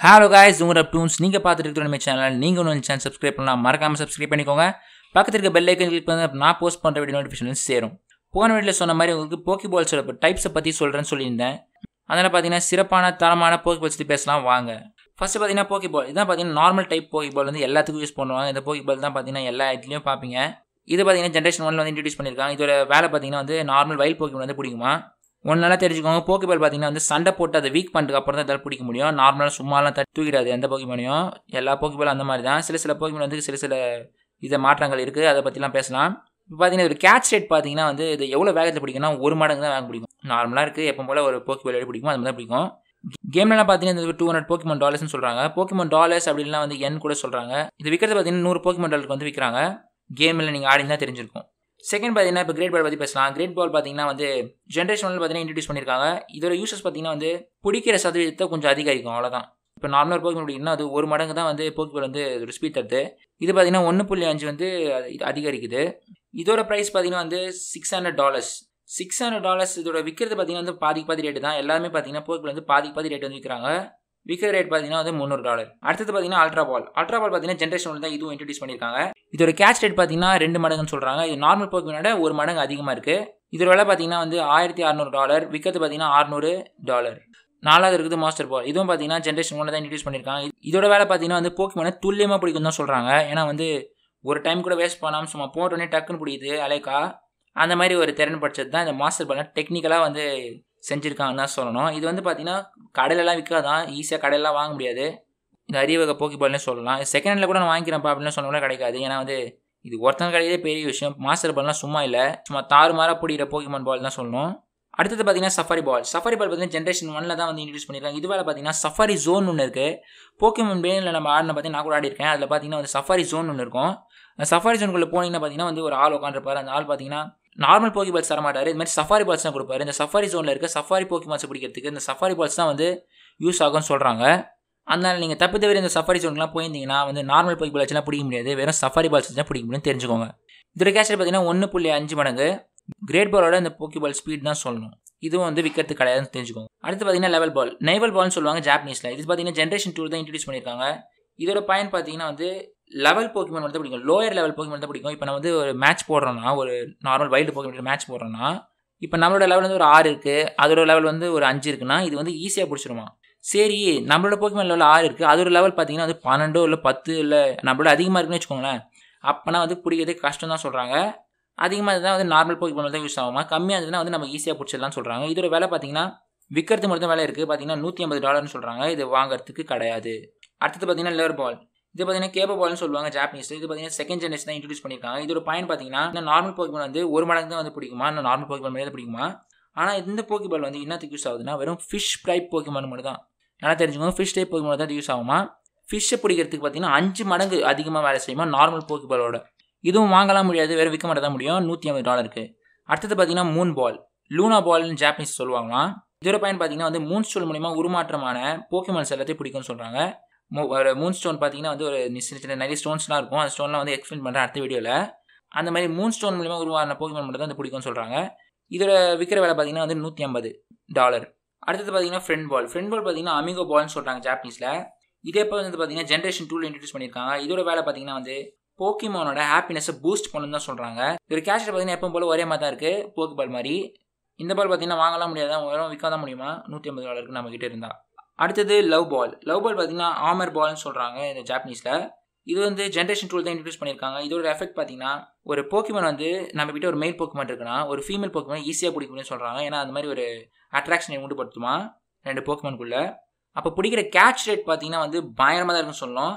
hello guys உங்களோட peons நீங்கள் பார்த்துட்டு இருக்கிற நம்ம சேனல் நீங்கள் ஒன்று சேனல் சப்ஸ்கிரைப் பண்ணலாம் மறக்காமல் சப்ஸ்கிரைப் பண்ணிக்கோங்க பக்கத்தில் இருக்க பெல் ஐக்கன் கிளிக் பண்ணி நான் போஸ்ட் பண்ணுற வீடியோ நோட்டிஃபிகேஷன் சேரும் போன வீடியோவில் சொன்ன மாதிரி உங்களுக்கு போக்கி பால்ஸோட டைப்ஸை பற்றி சொல்கிறேன்னு சொல்லியிருந்தேன் அதனால் பார்த்தீங்கன்னா சிறப்பான தரமான போக்கி பால்ஸ் பற்றி பேசலாம் வாங்க ஃபஸ்ட்டு பார்த்தீங்கன்னா போக்கி பால் இதான் பார்த்தீங்கன்னா நார்மல் டைப் போக்கி பால் வந்து எல்லாத்துக்கும் யூஸ் பண்ணுவாங்க இந்த போக்கி பால் தான் பார்த்தீங்கன்னா எல்லா இடத்துலையும் பார்ப்பீங்க இது பார்த்தீங்கன்னா ஜென்ரேஷன் ஒன்ல வந்து இன்ட்ரடியூஸ் பண்ணியிருக்காங்க இதோட வேலை பார்த்தீங்கன்னா வந்து நார்மல் வயல் போக்கி வந்து பிடிக்குமா ஒன்று நல்லா தெரிஞ்சுக்கோங்க போக்கிபால் பார்த்தீங்கன்னா வந்து சண்டை போட்டு அதை வீக் பண்ணுறதுக்கு அப்புறம் தான் இதால் பிடிக்க முடியும் நார்மலாக சும்மாலாம் தட்டு தூக்கிடாது எந்த போக்கிமானையும் எல்லா போக்கிபாலும் அந்த மாதிரி தான் சில சில போக்கிமான் வந்து சில சில இதை மாற்றங்கள் இருக்குது அதை பற்றிலாம் பேசலாம் இப்போ பார்த்தீங்கன்னா ஒரு கேட்ச் ரேட் பார்த்தீங்கன்னா வந்து இது எவ்வளோ வேகத்தில் பிடிக்குன்னா ஒரு மடங்கு தான் வேகம் பிடிக்கும் நார்மலாக இருக்குது எப்போ போல் ஒரு போக்கிபால் எப்படி பிடிக்கும் அது மாதிரி பிடிக்கும் கேம்லலாம் பார்த்தீங்கன்னா இந்த டூ ஹண்ட்ரட் போக்கிமன் டாலர்ஸ்னு சொல்கிறாங்க போக்கிமன் டாலர்ஸ் அப்படின்லாம் வந்து என் கூட சொல்கிறாங்க இது விற்கிறது பார்த்தீங்கன்னா நூறு போக்கிமன் டாலருக்கு வந்து விற்கிறாங்க கேமில் நீங்கள் ஆடிங்கன்னா தெரிஞ்சிருக்கும் செகண்ட் பார்த்தீங்கன்னா இப்போ கிரேட் பால் பற்றி பேசலாம் கிரேட் பால் பார்த்தீங்கன்னா வந்து ஜென்ரேஷன் பார்த்தீங்கன்னா இன்ட்ரடியூஸ் பண்ணியிருக்காங்க இதோட யூசஸ் பார்த்தீங்கன்னா வந்து பிடிக்கிற சதவீதத்தை கொஞ்சம் அதிகரிக்கும் அவ்வளோதான் இப்போ நார்மலாக போக்கு அப்படின்னா அது ஒரு மடங்கு தான் வந்து போக்குவரத்து வந்து ஒரு ஸ்பீட் தருது இது பார்த்தீங்கன்னா ஒன்று புள்ளி அஞ்சு வந்து அதிகரிக்குது இதோட ப்ரைஸ் பார்த்தீங்கன்னா வந்து six hundred dollars six hundred dollars இதோட விற்கிறது பார்த்தீங்கன்னா வந்து பாதிக்கு பாதி ரேட்டு தான் எல்லாமே பார்த்தீங்கன்னா போக்கி வந்து பாதிக்கு பாதி ரேட் வந்து விற்கிறாங்க விக்கர் ரேட் பார்த்தீங்கன்னா வந்து முந்நூறு டாலர் அடுத்தது பார்த்தீங்கன்னா அல்ட்ரா பால் அல்ட்ரா பால் பார்த்தீங்கன்னா ஜென்ரேஷன் தான் இதுவும் இன்ட்ரடியூஸ் பண்ணியிருக்காங்க இதோட கேஷ் ரேட் பார்த்தீங்கன்னா ரெண்டு மடங்குன்னு சொல்கிறாங்க இது நார்மல் போக்கு ஒரு மடங்கு அதிகமாக இருக்குது இதோட விலை பார்த்தீங்கன்னா வந்து ஆயிரத்தி அறநூறு டாலர் விற்கிறது பார்த்தீங்கன்னா அறநூறு டாலர் நாலாவது இருக்குது மாஸ்டர் பால் இதுவும் பார்த்தீங்கன்னா ஜென்ரேஷன் ஒன்று தான் இன்ட்ரடியூஸ் பண்ணியிருக்காங்க இதோட வேலை பார்த்தீங்கன்னா வந்து போக்கிமான துல்லியமாக பிடிக்கும் தான் சொல்கிறாங்க ஏன்னா வந்து ஒரு டைம் கூட வேஸ்ட் பண்ணாமல் சும்மா போட்டோன்னே டக்குன்னு பிடிக்குது அலைக்கா அந்த மாதிரி ஒரு திறன் படித்தது தான் இந்த மாஸ்டர் பால்னால் டெக்னிக்கலாக வந்து செஞ்சுருக்காங்கன்னு தான் சொல்லணும் இது வந்து பார்த்திங்கன்னா கடையிலலாம் விற்காதான் ஈஸியாக கடையிலலாம் வாங்க முடியாது இந்த போக்கி போக்கிபால்னே சொல்லலாம் செகண்ட் ஹேண்டில் கூட நான் வாங்கிக்கிறேன்ப்பா அப்படின்னு சொன்னால் கிடைக்காது ஏன்னா வந்து இது ஒருத்தன் கிடையாது பெரிய விஷயம் மாஸ்டர் பால்லாம் சும்மா இல்லை சும்மா தாறுமாறாக பிடிக்கிற போக்கிமான் பால் தான் சொல்லணும் அடுத்தது பார்த்தீங்கன்னா சஃபாரி பால் சஃபாரி பால் பார்த்தீங்கன்னா ஜென்ரேஷன் ஒனில் தான் வந்து இன்ட்ரடியூஸ் பண்ணியிருக்காங்க இதுவாக பார்த்தீங்கன்னா சஃபாரி ஜோன் ஒன்று இருக்குது போக்கிமன் பேனில் நம்ம ஆடின பார்த்தீங்கன்னா நான் கூட ஆடிருக்கேன் அதில் பார்த்தீங்கன்னா வந்து சஃபாரி ஜோன் ஒன்று இருக்கும் சஃபாரி ஜோனுக்குள்ளே போனீங்கன்னா பார்த்தீங்கன்னா வந்து ஒரு ஆள் உட்காந்துருப்பார் அந்த ஆள் பார்த்தீங்கன்னா நார்மல் போக்கி பால்ஸ் தரமாட்டார் இது மாதிரி சஃபாரி பால்ஸ் தான் கொடுப்பாரு இந்த சஃபாரி ஜோனில் இருக்க சஃபாரி போக்கி பால்ஸ் பிடிக்கிறதுக்கு இந்த சஃபாரி பால்ஸ் தான் வந்து யூஸ் ஆகும்னு சொல்கிறாங்க அதனால் நீங்கள் தப்பு தவிர இந்த சஃபாரி ஜோன்லாம் போயிருந்தீங்கன்னா வந்து நார்மல் போக்கி பால் வச்சுலாம் பிடிக்க முடியாது வெறும் சஃபாரி பால்ஸ் தான் பிடிக்க முடியும் தெரிஞ்சுக்கோங்க இதோட கேஷில் பார்த்தீங்கன்னா ஒன்று புள்ளி அஞ்சு மடங்கு கிரேட் பாலோட இந்த போக்கி பால் ஸ்பீட் தான் சொல்லணும் இதுவும் வந்து விற்கிறது கிடையாதுன்னு தெரிஞ்சுக்கோங்க அடுத்து பார்த்தீங்கன்னா லெவல் பால் நைவல் பால்னு சொல்லுவாங்க ஜாப்பனீஸில் இது பார்த்தீங்கன்னா ஜென்ரேஷன் டூ தான் இன்ட்ரடியூஸ் பண்ணியிருக்காங்க இதோட பயன் பார்த்தீங்கன்னா வந்து லெவல் போக்கிமன் வந்து பிடிக்கும் லோயர் லெவல் போக்கிமன் தான் பிடிக்கும் இப்போ நம்ம வந்து ஒரு மேட்ச் போடுறோன்னா ஒரு நார்மல் வைல்டு போக்கிமன் மேட்ச் போடுறோன்னா இப்போ நம்மளோட லெவல் வந்து ஒரு ஆறு இருக்குது அதோட லெவல் வந்து ஒரு அஞ்சு இருக்குன்னா இது வந்து ஈஸியாக பிடிச்சிருமா சரி நம்மளோட போக்கிமன் லெவல் ஆறு இருக்குது அதோட லெவல் பார்த்தீங்கன்னா வந்து பன்னெண்டோ இல்லை பத்து இல்லை நம்மளோட அதிகமாக இருக்குன்னு வச்சுக்கோங்களேன் அப்போனா வந்து பிடிக்கிறதே கஷ்டம் தான் சொல்கிறாங்க அதிகமாக இருந்தால் வந்து நார்மல் போக்கிமன் தான் யூஸ் ஆகும் கம்மியாக இருந்ததுன்னா வந்து நம்ம ஈஸியாக பிடிச்சிடலாம்னு சொல்கிறாங்க இதோட வேலை பார்த்தீங்கன்னா விற்கிறது மட்டும் தான் வேலை இருக்குது பார்த்தீங்கன்னா நூற்றி ஐம்பது டாலர்னு சொல்கிறாங்க இது வாங்குறதுக்கு கிடையாது அடுத்தது பார்த்தீங்கன்னா லெவர் பால் இது பார்த்தீங்கன்னா கேப பால்னு சொல்லுவாங்க ஜாப்பனீஸ் இது பார்த்தீங்கன்னா செகண்ட் ஜெனரேஷன் தான் இன்ட்ரடியூஸ் பண்ணியிருக்காங்க இதோட பாயிண்ட் பார்த்தீங்கன்னா இந்த நார்மல் போக்கிபால் வந்து ஒரு மடங்கு தான் வந்து பிடிக்குமா இந்த நார்மல் போக்கிபால் மாதிரி பிடிக்குமா ஆனால் இந்த போக்கிபால் வந்து என்னத்துக்கு யூஸ் ஆகுதுன்னா வெறும் ஃபிஷ் டைப் போக்கிமான் மட்டும் தான் நல்லா தெரிஞ்சுக்கோங்க ஃபிஷ் டைப் போக்கிமான் தான் யூஸ் ஆகுமா ஃபிஷ்ஷை பிடிக்கிறதுக்கு பார்த்தீங்கன்னா அஞ்சு மடங்கு அதிகமாக வேலை செய்யுமா நார்மல் போக்கிபாலோட இதுவும் வாங்கலாம் முடியாது வேறு விற்க மட்டும் தான் முடியும் நூற்றி ஐம்பது டாலருக்கு அடுத்தது பார்த்தீங்கன்னா மூன் பால் லூனா பால்னு ஜாப்பனீஸ் சொல்லுவாங்களாம் இதோட பாயிண்ட் பார்த்தீங்கன்னா வந்து மூன் ஸ்டோல் மூலிமா உருமாற்றமான போக்கிமான்ஸ் எல்லாத்தையும் பிடிக்கும்னு சொல்கிறாங்க ஒரு மூன் ஸ்டோன் பார்த்தீங்கன்னா வந்து ஒரு சின்ன சின்ன நிறைய ஸ்டோன்ஸ்லாம் இருக்கும் அந்த ஸ்டோன்லாம் வந்து எக்ஸ்பிளைன் பண்ணுறேன் அடுத்த வீடியோவில் அந்த மாதிரி மூன் ஸ்டோன் மூலிமா உருவான போக்கிமன் மட்டும் தான் வந்து பிடிக்கும்னு சொல்கிறாங்க இதோட விற்கிற விலை பார்த்தீங்கன்னா வந்து நூற்றி ஐம்பது டாலர் அடுத்தது பார்த்தீங்கன்னா ஃப்ரெண்ட் பால் ஃப்ரெண்ட் பால் பார்த்தீங்கன்னா அமிகோ பால்னு சொல்கிறாங்க ஜாப்பனீஸில் இதே இப்போ வந்து பார்த்தீங்கன்னா ஜென்ரேஷன் டூல் இன்ட்ரடியூஸ் பண்ணியிருக்காங்க இதோட வேலை பார்த்தீங்கன்னா வந்து போக்கிமோனோட ஹாப்பினஸை பூஸ்ட் பண்ணணும்னு தான் சொல்கிறாங்க ஒரு கேஷ் பார்த்தீங்கன்னா எப்போ போல் ஒரே மாதிரி தான் இருக்குது போக்கு பால் மாதிரி இந்த பால் பார்த்தீங்கன்னா வாங்கலாம் முடியாது தான் விற்காத முடியுமா நூற்றி ஐம்பது டாலருக்கு நம்மக்கிட்ட இருந்தால் அடுத்தது லவ் பால் லவ் பால் பார்த்தீங்கன்னா ஆமர் பால்னு சொல்கிறாங்க இந்த ஜாப்பனீஸில் இது வந்து ஜென்ரேஷன் டூல் தான் இன்ட்ரடியூஸ் பண்ணியிருக்காங்க இதோட எஃபெக்ட் பார்த்தீங்கன்னா ஒரு போக்கிமன் வந்து நம்ம கிட்ட ஒரு மெயில் போக்கிமன் இருக்குன்னா ஒரு ஃபீமேல் போக்கிமன் ஈஸியாக பிடிக்கும்னு சொல்கிறாங்க ஏன்னா அந்த மாதிரி ஒரு அட்ராக்ஷனை உண்டுபடுத்துமா ரெண்டு போக்கிமனுக்குள்ளே அப்போ பிடிக்கிற கேட்ச் ரேட் பார்த்தீங்கன்னா வந்து பயங்கரமாக தான் இருக்குன்னு சொல்லலாம்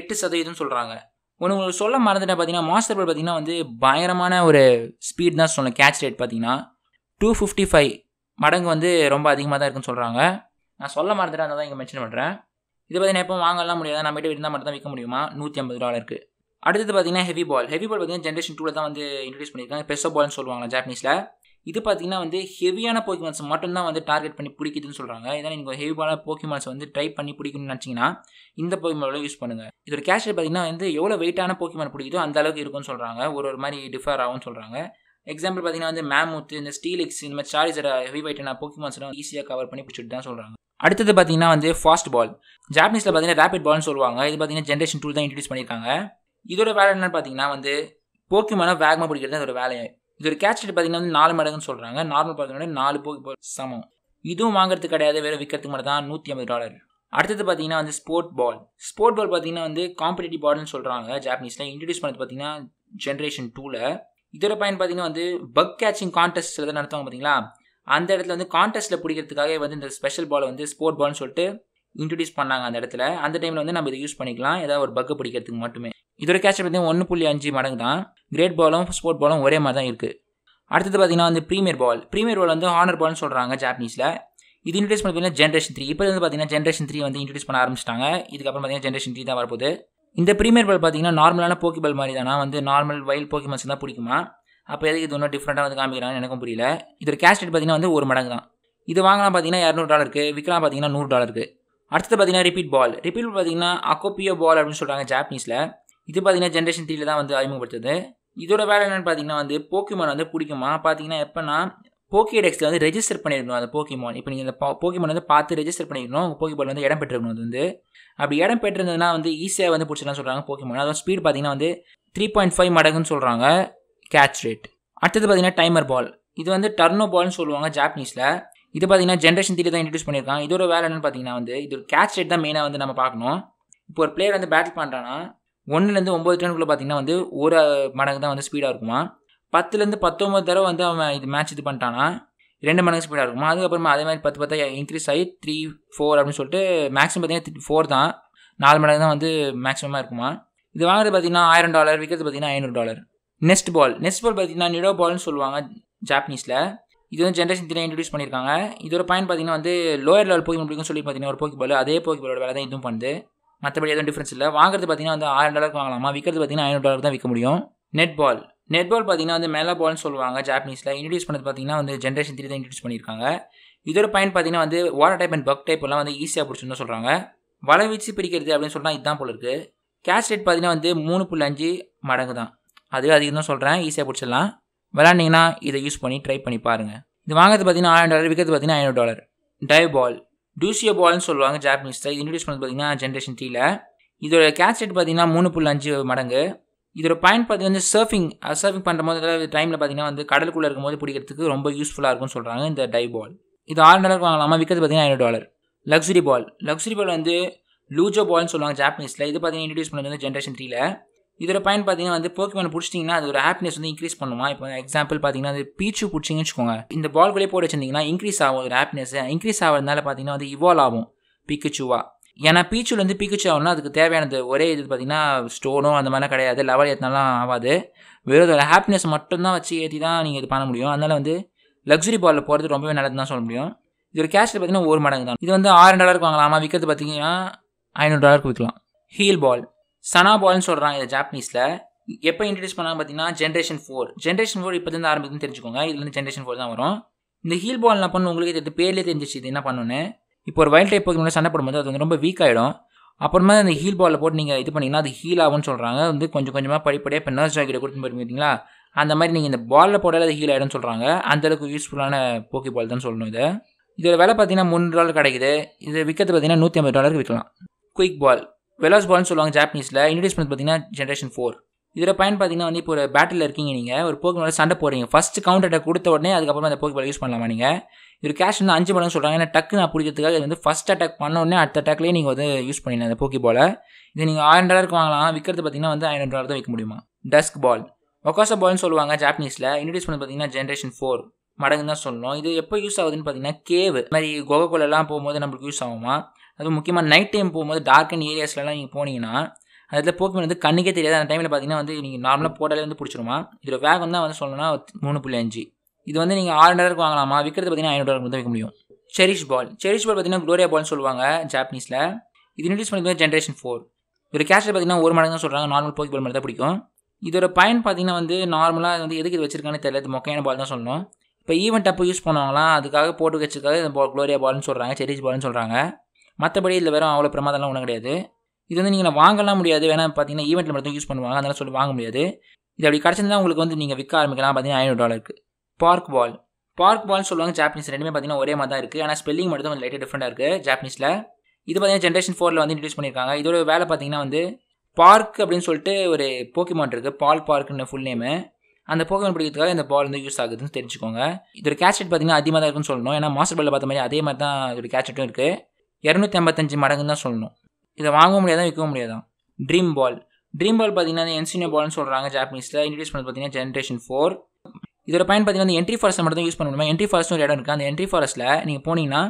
எட்டு சதவீதம்னு சொல்கிறாங்க ஒன்று உங்களுக்கு சொல்ல மறந்துட்டேன் பார்த்தீங்கன்னா மாஸ்டர் பால் பார்த்தீங்கன்னா வந்து பயங்கரமான ஒரு ஸ்பீட் தான் சொல்லணும் கேட்ச் ரேட் பார்த்தீங்கன்னா டூ ஃபிஃப்டி ஃபைவ் மடங்கு வந்து ரொம்ப அதிகமாக தான் இருக்குன்னு சொல்கிறாங்க நான் சொல்ல மறந்துட்டு அதை தான் இங்கே மென்ஷன் பண்ணுறேன் இது பார்த்தீங்கன்னா எப்போ வாங்கலாம் முடியாது நம்ம வீட்டு இருந்தால் மட்டும் தான் விற்க முடியுமா நூற்றி ஐம்பது ரூபா இருக்குது அடுத்தது பார்த்தீங்கன்னா ஹெவி பால் ஹெவி பால் பார்த்தீங்கன்னா ஜென்ரேஷன் டூவில் தான் வந்து இன்ட்ரடியூஸ் பண்ணியிருக்காங்க பெசோ பால்னு சொல்லுவாங்க ஜாப்பனீஸில் இது பார்த்தீங்கன்னா வந்து ஹெவியான போக்கிமான்ஸ் மட்டும்தான் வந்து டார்கெட் பண்ணி பிடிக்குதுன்னு சொல்கிறாங்க இதனால் நீங்கள் ஹெவியான போக்கிமான்ஸ் வந்து ட்ரை பண்ணி பிடிக்கணும்னு நினச்சிங்கன்னா இந்த போக்கிமான யூஸ் பண்ணுங்கள் இதோட கேஷ் பார்த்தீங்கன்னா வந்து எவ்வளோ வெயிட்டான போக்கிமான் பிடிக்குதோ அந்த அளவுக்கு இருக்கும்னு சொல்கிறாங்க ஒரு ஒரு மாதிரி டிஃபர் ஆகும்னு சொல்கிறாங்க எக்ஸாம்பிள் பார்த்தீங்கன்னா வந்து மேமூத் இந்த ஸ்டீலிக்ஸ் இந்த மாதிரி சார்ஜர் ஹெவி வெயிட்டான போக்கிமான்ஸ்லாம் ஈஸியாக கவர் பண்ணி பிடிச்சிட்டு தான் சொல்கிறாங்க அடுத்தது பார்த்தீங்கன்னா வந்து ஃபாஸ்ட் பால் ஜாப்பனீஸில் பார்த்தீங்கன்னா ரேபிட் பால்னு சொல்லுவாங்க இது பார்த்தீங்கன்னா ஜென்ரேஷன் டூ தான் இன்ட்ரடியூஸ் பண்ணியிருக்காங்க இதோட வேலை என்னன்னு பார்த்தீங்கன்னா வந்து போக்கியமான வேகமாக பிடிக்கிறது அதோட வேலையை இது ஒரு கேட்ச் பார்த்தீங்கன்னா வந்து நாலு மடங்குன்னு சொல்கிறாங்க நார்மல் பார்த்தீங்கன்னா நாலு போக்கு பால் சமம் இதுவும் வாங்குறது கிடையாது வேறு விற்கிறதுக்கு மட்டும் தான் நூற்றி ஐம்பது டாலர் அடுத்தது பார்த்தீங்கன்னா வந்து ஸ்போர்ட் பால் ஸ்போர்ட் பால் பார்த்தீங்கன்னா வந்து காம்படிட்டிவ் பால்னு சொல்கிறாங்க ஜாப்பனீஸில் இன்ட்ரடியூஸ் பண்ணது பார்த்தீங்கன்னா ஜென்ரேஷன் டூவில் இதோட பயன் பார்த்தீங்கன்னா வந்து பக் கேட்சிங் கான்டெஸ்ட்டில் தான் நடத்துவாங்க பார்த்தீங்களா அந்த இடத்துல வந்து கான்டெஸ்ட்டில் பிடிக்கிறதுக்காக வந்து இந்த ஸ்பெஷல் பால் வந்து ஸ்போர்ட் பால்னு சொல்லிட்டு இன்ட்ரடியூஸ் பண்ணாங்க அந்த இடத்துல அந்த டைமில் வந்து நம்ம இதை யூஸ் பண்ணிக்கலாம் ஏதாவது ஒரு பக்கு பிடிக்கிறதுக்கு மட்டுமே இதோட கேட்ச் பார்த்தீங்கன்னா ஒன்று புள்ளி அஞ்சு மடங்கு தான் கிரேட் பாலும் ஸ்போர்ட் பாலும் ஒரே மாதிரி தான் இருக்குது அடுத்தது பார்த்தீங்கன்னா வந்து ப்ரீமியர் பால் ப்ரீமியர் பால் வந்து ஹானர் பால்னு சொல்கிறாங்க ஜாப்பனீஸில் இது இன்ட்ரடியூஸ் பார்த்தீங்கன்னா ஜென்ரேஷன் த்ரீ இப்போ வந்து பார்த்தீங்கன்னா ஜென்ரேஷன் த்ரீ வந்து இன்ட்ரடியூஸ் பண்ண ஆரம்பிச்சிட்டாங்க இதுக்கப்புறம் பார்த்தீங்கன்னா ஜென்ரேஷன் த்ரீ தான் வரப்போகுது இந்த ப்ரீமியர் பால் பார்த்தீங்கன்னா நார்மலான போக்கி பால் மாதிரி தானே வந்து நார்மல் வயல் போக்கி மல்ஸ் தான் பிடிக்குமா அப்போ எதுக்கு இது இன்னும் டிஃப்ரெண்ட்டாக வந்து காமிக்கிறாங்கன்னு எனக்கும் புரியல இதோட கேஷ் ரேட் பார்த்தீங்கன்னா வந்து ஒரு மடங்கு தான் இது வாங்கலாம் பார்த்தீங்கன்னா இரநூறு டாலர் இருக்குது விற்கலாம் பார்த்தீங்கன்னா நூறு டாலர் இருக்குது அடுத்தது பார்த்தீங்கன்னா ரிப்பீட் பால் ரிப்பீட் பார்த்தீங்கன்னா அக்கோப்பியோ பால் அப்படின்னு சொல்கிறாங்க ஜாப்பனீஸில் இது பார்த்தீங்கன்னா ஜென்ரேஷன் த்ரீல தான் வந்து அறிமுகப்படுத்துது இதோட வேலை என்னென்னு பார்த்தீங்கன்னா வந்து போக்கிமான் வந்து பிடிக்குமா பார்த்தீங்கன்னா எப்போனா போக்கிடெக்ஸில் வந்து ரெஜிஸ்டர் பண்ணியிருக்கணும் அந்த போக்கிமான் இப்போ நீங்கள் இந்த போக்கிமான் வந்து பார்த்து ரெஜிஸ்டர் பண்ணிக்கணும் உங்கள் பால் வந்து இடம் பெற்றிருக்கணும் அது வந்து அப்படி இடம் பெற்றிருந்ததுன்னா வந்து ஈஸியாக வந்து பிடிச்சிடலாம் சொல்கிறாங்க போக்கிமான் அதுவும் ஸ்பீட் பார்த்தீங்கன்னா வந்து த்ரீ பாயிண்ட் ஃபைவ் மடங்குன்னு சொல்கிறாங்க கேட்ச் ரேட் அடுத்தது பார்த்தீங்கன்னா டைமர் பால் இது வந்து டர்னோ பால்னு சொல்லுவாங்க ஜாப்பனீஸில் இது பார்த்தீங்கன்னா ஜென்ரேஷன் தீட்டு தான் இன்ட்ரடியூஸ் பண்ணியிருக்காங்க இதோட வேலை என்னன்னு பார்த்தீங்கன்னா வந்து இது ஒரு கேட்ச் ரேட் தான் மெயினாக வந்து நம்ம பார்க்கணும் இப்போ ஒரு பிளேயர் வந்து பேட்டில் பண்ணுறாங்கன்னா ஒன்றுலேருந்து ஒம்பது டர்னுக்குள்ளே பார்த்தீங்கன்னா வந்து ஒரு மடங்கு தான் வந்து ஸ்பீடாக இருக்குமா பத்துலேருந்து பத்தொம்பது தடவை வந்து அவன் இது மேட்ச் இது பண்ணிட்டான்னா ரெண்டு மடங்கு ஸ்பீடாக இருக்குமா அதுக்கப்புறமா அதே மாதிரி பத்து பத்தா இன்க்ரீஸ் ஆகி த்ரீ ஃபோர் அப்படின்னு சொல்லிட்டு மேக்ஸிமம் பார்த்தீங்கன்னா ஃபோர் தான் நாலு மடங்கு தான் வந்து மேக்ஸிமமாக இருக்குமா இது வாங்குறது பார்த்தீங்கன்னா ஆயிரம் டாலர் விற்கிறது பார்த்தீங்கன்னா ஐநூறு dollar nest ball nest ball பார்த்தீங்கன்னா நிடோ பால்னு சொல்லுவாங்க ஜாப்பனீஸில் இது வந்து ஜென்ரேஷன் த்ரீ இன்ட்ரடியூஸ் பண்ணியிருக்காங்க இதோட பாயிண்ட் பார்த்தீங்கன்னா வந்து லோயர் லெவல் போக்கி முடியும்னு சொல்லி பார்த்தீங்கன்னா ஒரு போக்கி பால் அதே போக்கி பாலோட வேலை தான் இதுவும் பண்ணுது மற்றபடி எதுவும் டிஃப்ரென்ஸ் இல்லை வாங்குறது பார்த்தீங்கன்னா வந்து ஆயிரம் டாலருக்கு வாங்கலாமா விற்கிறது பார்த்தீங்கன்னா ஐநூறு டாலர் தான் விற்க முடியும் நெட் பால் நெட் பால் பார்த்தீங்கன்னா வந்து மேலே பால்னு சொல்லுவாங்க ஜாப்பனீஸில் இன்ட்ரடியூஸ் பண்ணது பார்த்தீங்கன்னா வந்து ஜென்ரேஷன் திரி தான் இன்ட்ரடியூஸ் பண்ணியிருக்காங்க இதோட பாயிண்ட் பார்த்தீங்கன்னா வந்து water type and bug type எல்லாம் வந்து ஈஸியாக பிடிச்சிருந்தோம் சொல்கிறாங்க வலை வீச்சு பிரிக்கிறது அப்படின்னு சொன்னால் இதுதான் போல இருக்குது கேஷ் ரேட் பார்த்தீங்கன்னா வந்து மூணு புள்ளி அஞ்சு மடங்கு தான் அதுவே அதிகம் தான் சொல்கிறேன் ஈஸியாக பிடிச்சிடலாம் விளாண்டிங்கன்னா இதை யூஸ் பண்ணி ட்ரை பண்ணி பாருங்கள் இது வாங்குறது பார்த்தீங்கன்னா ஆயிரம் டாலர் விற்கிறது பார்த்தீங்கன்னா ஐநூறு டாலர் டைவ் பால் டூசியோ பால்னு சொல்லுவாங்க ஜாப்பனீஸில் இது இன்ட்ரடியூஸ் பண்ணது பார்த்தீங்கன்னா ஜென்ரேஷன் டீல இதோட கேட்ச் ரேட் பார்த்தீங்கன்னா மூணு புள்ளி அஞ்சு மடங்கு இதோட பாயிண்ட் பார்த்தீங்கன்னா சர்ஃபிங் சர்ஃபிங் சர்ஃபிங் பண்ணுற போது டைமில் பார்த்தீங்கன்னா வந்து கடலுக்குள்ளே இருக்கும்போது பிடிக்கிறதுக்கு ரொம்ப யூஸ்ஃபுல்லாக இருக்கும்னு சொல்கிறாங்க இந்த டைவ் பால் இது ஆறு டாலருக்கு வாங்கலாமா விற்கிறது பார்த்தீங்கன்னா ஐநூறு dollar luxury ball luxury ball வந்து லூஜோ பால்னு சொல்லுவாங்க ஜாப்பனீஸில் இது பார்த்தீங்கன்னா இன்ட்ரடியூஸ் பண்ணது வந்து ஜென்ரேஷன் த்ரீல இதோட பயன் பார்த்தீங்கன்னா வந்து போக்கிமேன் பிடிச்சிட்டிங்கன்னா அது ஒரு ஹாப்பினஸ் வந்து இன்க்ரீஸ் பண்ணுமா இப்போ எக்ஸாம்பிள் பார்த்தீங்கன்னா அது பீச்சு பிடிச்சிங்கன்னு வச்சுக்கோங்க இந்த பால் கூட போட்டு வச்சிருந்தீங்கன்னா இன்க்ரீஸ் ஆகும் ஒரு ஆப்னஸ் இன்க்ரீஸ் ஆகிறதுனால பார்த்தீங்கன்னா வந்து இவால் ஆகும் பிக்குச்சுவா ஏன்னா பீச்சுல வந்து பிக்குச்சு ஆகும்னா அதுக்கு தேவையானது ஒரே இது பார்த்தீங்கன்னா ஸ்டோனோ அந்த மாதிரிலாம் கிடையாது லெவல் ஏற்றினாலும் ஆகாது வெறும் ஒரு ஹாப்பினஸ் மட்டும்தான் வச்சு ஏற்றி தான் நீங்கள் இது பண்ண முடியும் அதனால் வந்து லக்ஸுரி பாலில் போகிறது ரொம்பவே நல்லது தான் சொல்ல முடியும் இதோட கேஷில் பார்த்தீங்கன்னா ஒரு மடங்கு தான் இது வந்து ஆயிரம் டாலருக்கு வாங்கலாமா விற்கிறது பார்த்தீங்கன்னா ஐநூறு டாலருக்கு விற்கலாம் ஹீல் பால் சனாபால்னு சொல்கிறாங்க இதை ஜாப்பனீஸில் எப்போ இன்ட்ரடியூஸ் பண்ணாங்க பார்த்தீங்கன்னா ஜென்ரேஷன் ஃபோர் ஜென்ரேஷன் ஃபோர் இப்போ தான் ஆரம்பிக்குதுன்னு தெரிஞ்சுக்கோங்க இதுலேருந்து ஜென்ரேஷன் ஃபோர் தான் வரும் இந்த ஹீல் பால் என்ன பண்ணு உங்களுக்கு இது பேர்லேயே தெரிஞ்சிச்சு இது என்ன பண்ணணுன்னு இப்போ ஒரு வைல்ட் டைப் போக்கிமோட சண்டை போடும்போது அது வந்து ரொம்ப வீக் ஆகிடும் அப்புறமா அந்த ஹீல் பாலில் போட்டு நீங்கள் இது பண்ணிங்கன்னா அது ஹீல் ஆகும்னு சொல்கிறாங்க வந்து கொஞ்சம் கொஞ்சமாக படிப்படியாக இப்போ நர்ஸ் ஜாக்கெட்டை கொடுத்து போயிருக்கீங்களா அந்த மாதிரி நீங்கள் இந்த பாலில் போட்டாலே அது ஹீல் ஆகிடும்னு சொல்கிறாங்க அந்தளவுக்கு யூஸ்ஃபுல்லான போக்கி பால் தான் சொல்லணும் இதை இதோட விலை பார்த்தீங்கன்னா மூணு டாலர் கிடைக்குது இது விற்கிறது பார்த்தீங்கன்னா நூற்றி ஐம்பது டாலருக்கு விற்கலாம் குயிக் பால் வெலாஸ் பால்னு சொல்லுவாங்க ஜாப்பனீஸில் இன்ட்ரடியூஸ் பண்ணி பார்த்தீங்கன்னா ஜென்ரேஷன் ஃபோர் இதில் பயன் பார்த்தீங்கன்னா வந்து இப்போ ஒரு பேட்டில் இருக்கீங்க நீங்கள் ஒரு போக்குமேல சண்டை போகிறீங்க ஃபஸ்ட்டு கவுண்டர் அட்டாக் கொடுத்த உடனே அதுக்கப்புறம் அந்த போக்குமேல யூஸ் பண்ணலாமா நீங்கள் இவர் கேஷ் வந்து அஞ்சு மடங்கு சொல்கிறாங்க ஏன்னா டக்கு நான் பிடிக்கிறதுக்காக இது வந்து ஃபஸ்ட் அட்டாக் பண்ணோடனே அடுத்த அட்டாக்லேயே நீங்கள் வந்து யூஸ் பண்ணிடலாம் அந்த போக்கி பாலை இது நீங்கள் ஆயிரம் டாலருக்கு வாங்கலாம் விற்கிறது பார்த்தீங்கன்னா வந்து ஆயிரம் டாலர் தான் விற்க முடியுமா டஸ்க் பால் ஒக்காச பால்னு சொல்லுவாங்க ஜாப்பனீஸில் இன்ட்ரடியூஸ் பண்ணி பார்த்தீங்கன்னா ஜென்ரேஷன் ஃபோர் மடங்கு தான் சொல்லணும் இது எப்போ யூஸ் ஆகுதுன்னு பார்த்தீங்கன்னா கேவ் மாதிரி கோகோலெல்லாம் போகும்போது நம்மளுக்கு யூஸ் ஆகுமா அதுவும் முக்கியமாக நைட் டைம் போகும்போது டார்க்கன் ஏரியாஸ்லலாம் நீங்கள் போனீங்கன்னா அதில் போக்குமேன் வந்து கண்ணுக்கே தெரியாது அந்த டைமில் பார்த்தீங்கன்னா வந்து நீங்கள் நார்மலாக போட்டாலே வந்து பிடிச்சிருமா இதோட வேகம் தான் வந்து சொல்லணும்னா மூணு புள்ளி அஞ்சு இது வந்து நீங்கள் ஆறு டாலருக்கு வாங்கலாமா விற்கிறது பார்த்தீங்கன்னா ஐநூறு டாலருக்கு தான் விற்க முடியும் செரிஷ் பால் செரிஷ் பால் பார்த்தீங்கன்னா குளோரியா பால்னு சொல்லுவாங்க ஜாப்பனீஸில் இது இன்ட்ரூஸ் பண்ணிக்கிறது ஜென்ரேஷன் ஃபோர் ஒரு கேஷில் பார்த்தீங்கன்னா ஒரு மடங்கு தான் சொல்கிறாங்க நார்மல் போக்கி பால் மாதிரி தான் பிடிக்கும் இதோட பயன் பார்த்தீங்கன்னா வந்து நார்மலாக வந்து எதுக்கு இது வச்சிருக்காங்கன்னு தெரியல இது மொக்கையான பால் தான் சொல்லணும் இப்போ ஈவெண்ட் அப்போ யூஸ் பண்ணுவாங்களா அதுக்காக போட்டு வச்சிருக்காங்க இந்த பால் பால்னு சொல்கிறாங்க செரிஷ் பால்னு சொல்கிறாங்க மற்றபடி இதில் வெறும் அவ்வளோ பிரமாதம்லாம் ஒன்றும் கிடையாது இது வந்து நீங்கள் வாங்கலாம் முடியாது வேணால் பார்த்தீங்கன்னா ஈவெண்ட்டில் மட்டும் யூஸ் பண்ணுவாங்க அதனால் சொல்லி வாங்க முடியாது இது அப்படி கிடச்சிருந்தா உங்களுக்கு வந்து நீங்கள் விற்க ஆரம்பிக்கலாம் பார்த்தீங்கன்னா ஐநூறு டாலருக்கு பார்க் பால் பார்க் பால் சொல்லுவாங்க ஜாப்பனீஸ் ரெண்டுமே பார்த்தீங்கன்னா ஒரே மாதிரி தான் இருக்குது ஆனால் ஸ்பெல்லிங் மட்டும் கொஞ்சம் லைட்டாக டிஃப்ரெண்டாக இருக்குது ஜாப்பனீஸில் இது பார்த்தீங்கன்னா ஜென்ரேஷன் ஃபோரில் வந்து இன்ட்ரடியூஸ் பண்ணியிருக்காங்க இதோட வேலை பார்த்தீங்கன்னா வந்து பார்க் அப்படின்னு சொல்லிட்டு ஒரு போக்கிமான் இருக்குது பால் பார்க்குன்னு ஃபுல் நேமு அந்த போக்கிமான் பிடிக்கிறதுக்காக இந்த பால் வந்து யூஸ் ஆகுதுன்னு தெரிஞ்சுக்கோங்க இதோட கேட்செட் பார்த்தீங்கன்னா அதிகமாக தான் இருக்குன்னு சொல்லணும் ஏன்னா மாஸ்டர் பாலில் பார்த்த மாதிரி அதே மாதிரி தான் இதோட கேட்செட்டும் இருக்குது இரநூத்தி ஐம்பத்தஞ்சு மடங்கு தான் சொல்லணும் இதை வாங்க முடியாதான் விற்க முடியாதான் ட்ரீம் பால் ட்ரீம் பால் பார்த்தீங்கன்னா என்சினியோ பால்னு சொல்கிறாங்க ஜாப்பனீஸில் இன்ட்ரடியூஸ் பண்ணது பார்த்தீங்கன்னா ஜென்ரேஷன் ஃபோர் இதோட பயன் பார்த்தீங்கன்னா என்ட்ரி ஃபாரஸ்ட் மட்டும் தான் யூஸ் பண்ண என்ட்ரி ஃபாரஸ்ட் ஒரு இடம் இருக்குது அந்த என்ட்ரி ஃபாரஸ்ட்டில் நீங்கள் போனீங்கன்னா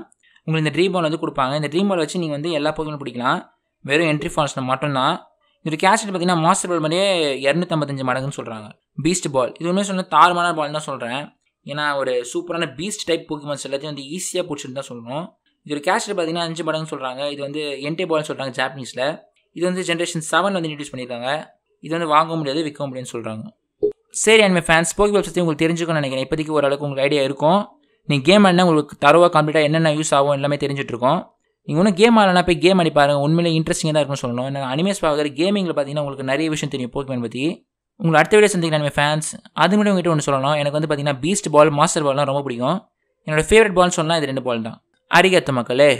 உங்களுக்கு இந்த ட்ரீம் பால் வந்து கொடுப்பாங்க இந்த ட்ரீம் பால் வச்சு நீங்கள் வந்து எல்லா போக்கிலும் பிடிக்கலாம் வெறும் என்ட்ரி ஃபாரஸ்ட்டில் மட்டும்தான் இதோட கேட்சட் பார்த்தீங்கன்னா மாஸ்டர் பால் மாதிரியே இரநூத்தம்பத்தஞ்சு மடங்குன்னு சொல்கிறாங்க பீஸ்ட் பால் இது உண்மையாக சொன்னால் தாரமான பால் தான் சொல்கிறேன் ஏன்னா ஒரு சூப்பரான பீஸ்ட் டைப் போக்கிமான்ஸ் எல்லாத்தையும் வந்து ஈஸியாக பிடிச்சிட்டு தான் சொல்லணும் இதோட கேஷ் பார்த்தீங்கன்னா அஞ்சு படம்னு சொல்கிறாங்க இது வந்து என்டே பால்னு சொல்கிறாங்க ஜாப்பனீஸில் இது வந்து ஜென்ரேஷன் செவன் வந்து இன்ட்ரடியூஸ் பண்ணியிருக்காங்க இது வந்து வாங்க முடியாது விற்க முடியும்னு சொல்கிறாங்க சரி அனிமே ஃபேன்ஸ் போக்கி வெப்சைட் உங்களுக்கு தெரிஞ்சுக்கணும்னு நினைக்கிறேன் இப்போதைக்கு ஓரளவுக்கு உங்களுக்கு ஐடியா இருக்கும் நீங்கள் கேம் ஆடினா உங்களுக்கு தரவாக கம்ப்ளீட்டாக என்னென்ன யூஸ் ஆகும் எல்லாமே தெரிஞ்சிட்ருக்கோம் நீங்கள் ஒன்றும் கேம் ஆடலாம் போய் கேம் ஆடி உண்மையிலே இன்ட்ரெஸ்டிங்காக தான் இருக்குன்னு சொல்லணும் ஏன்னா அனிமேஸ் பார்க்குற கேமிங்கில் பார்த்தீங்கன்னா உங்களுக்கு நிறைய விஷயம் தெரியும் போக்கிமேன் பற்றி உங்களை அடுத்த வீடியோ சந்திக்கிறேன் அனிமே ஃபேன்ஸ் அது மட்டும் உங்ககிட்ட ஒன்று சொல்லணும் எனக்கு வந்து பார்த்தீங்கன்னா பீஸ்ட் பால் மாஸ்டர் பால்லாம் ரொம்ப பிடிக்கும் என்னோடய ஃபேவரட் பால்னு சொன்னால் இது ரெண்டு பால் தான் arigato மக்களே